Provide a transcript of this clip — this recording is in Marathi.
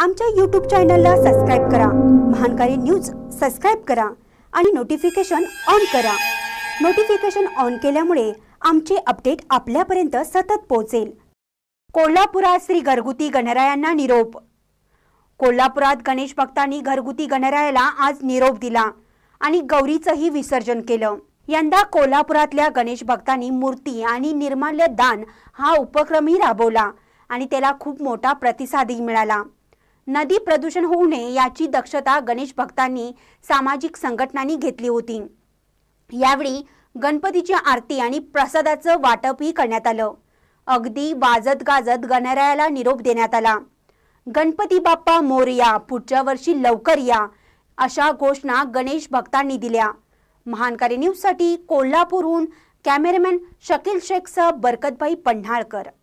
आमच्या यूट्यूब चॅनलला सबस्क्राईब करा महानकारी न्यूज सबस्क्राईब करा आणि नोटिफिकेशन ऑन करा नोटिफिकेशन ऑन केल्यामुळे आमचे अपडेट आपल्यापर्यंत सतत पोहोचेल कोल्हापुरात श्री घरगुती गणरायांना निरोप कोल्हापुरात गणेश भक्तांनी घरगुती गणरायाला आज निरोप दिला आणि गौरीचंही विसर्जन केलं यंदा कोल्हापुरातल्या गणेश भक्तांनी मूर्ती आणि निर्माल्य दान हा उपक्रमही राबवला आणि त्याला खूप मोठा प्रतिसादही मिळाला नदी प्रदूषण होऊ नये याची दक्षता गणेश भक्तांनी सामाजिक संघटनांनी घेतली होती यावेळी गणपतीची आरती आणि प्रसादाचं वाटपही करण्यात आलं अगदी वाजत गाजत गणरायाला निरोप देण्यात आला गणपती बाप्पा मोरया पुढच्या वर्षी लवकर या अशा घोषणा गणेश भक्तांनी दिल्या महानकारी न्यूजसाठी कोल्हापूरहून कॅमेरामॅन शकील शेखसह बरकतभाई पन्हाळकर